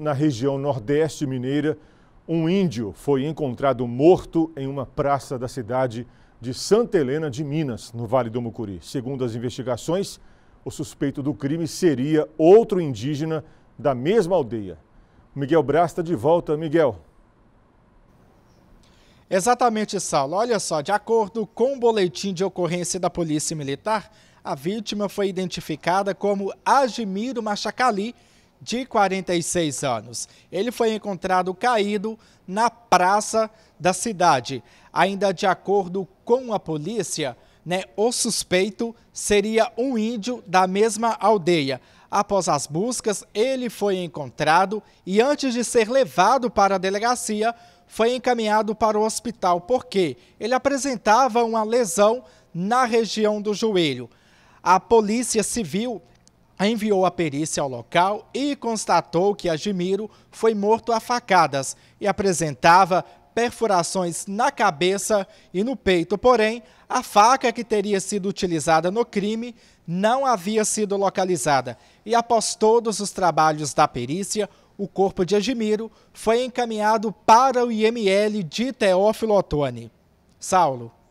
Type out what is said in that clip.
Na região nordeste mineira, um índio foi encontrado morto em uma praça da cidade de Santa Helena de Minas, no Vale do Mucuri. Segundo as investigações, o suspeito do crime seria outro indígena da mesma aldeia. Miguel Brasta de volta. Miguel. Exatamente, Saulo. Olha só, de acordo com o boletim de ocorrência da Polícia Militar, a vítima foi identificada como Agimiro Machacali, de 46 anos. Ele foi encontrado caído na praça da cidade. Ainda de acordo com a polícia, né, o suspeito seria um índio da mesma aldeia. Após as buscas, ele foi encontrado e, antes de ser levado para a delegacia, foi encaminhado para o hospital porque ele apresentava uma lesão na região do joelho. A Polícia Civil enviou a perícia ao local e constatou que Admiro foi morto a facadas e apresentava perfurações na cabeça e no peito, porém, a faca que teria sido utilizada no crime não havia sido localizada. E após todos os trabalhos da perícia, o corpo de Admiro foi encaminhado para o IML de Teófilo Otoni. Saulo.